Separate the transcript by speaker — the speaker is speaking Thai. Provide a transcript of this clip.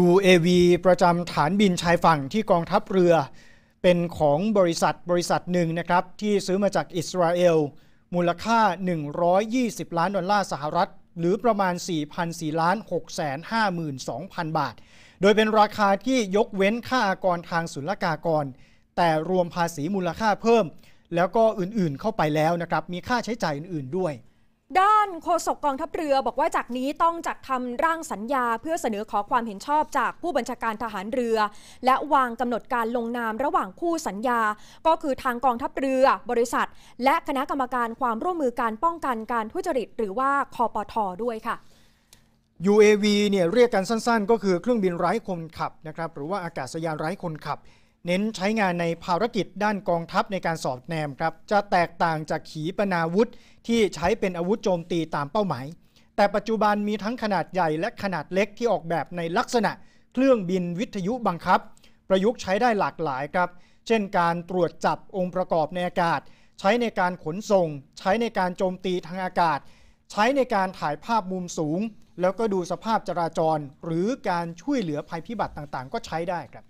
Speaker 1: UAV ประจำฐานบินชายฝั่งที่กองทัพเรือ เป็นของบริษัทบริษัทหนึ่งนะครับที่ซื้อมาจากอิสราเอล มูลค่า 120 ล้านดอลลาร์สหรัฐ หรือประมาณ 4,004ล้าน652,000 บาท โดยเป็นราคาที่ยกเว้นค่าอากรทางศุลกากร แต่รวมภาษีมูลค่าเพิ่มแล้วก็อื่นๆเข้าไปแล้วนะครับมีค่าใช้จ่ายอื่น ๆด้วย
Speaker 2: ด้านโฆษกกองทัพเรือ บอกว่าจากนี้ต้องจัดทำร่างสัญญาเพื่อเสนอขอความเห็นชอบจากผู้บัญชาการทหารเรือ และวางกำหนดการลงนามระหว่างคู่สัญญา ก็คือทางกองทัพเรือบริษัท และคณะกรรมการความร่วมมือการป้องกันการทุจริต หรือว่าคอปทอด้วยค่ะ
Speaker 1: UAV เนี่ยเรียกกันสั้นๆ ก็คือเครื่องบินไร้คนขับนะครับ หรือว่าอากาศยานไร้คนขับเน้นใช้งานในภารกิจด้านกองทัพในการสอดแนมครับ จะแตกต่างจากขีปนาวุธที่ใช้เป็นอาวุธโจมตีตามเป้าหมาย แต่ปัจจุบันมีทั้งขนาดใหญ่และขนาดเล็กที่ออกแบบในลักษณะเครื่องบินวิทยุบังคับ ประยุกต์ใช้ได้หลากหลายครับ เช่น การตรวจจับองค์ประกอบในอากาศ ใช้ในการขนส่ง ใช้ในการโจมตีทางอากาศ ใช้ในการถ่ายภาพมุมสูง แล้วก็ดูสภาพจราจร หรือการช่วยเหลือภัยพิบัติต่างๆ ก็ใช้ได้ครับ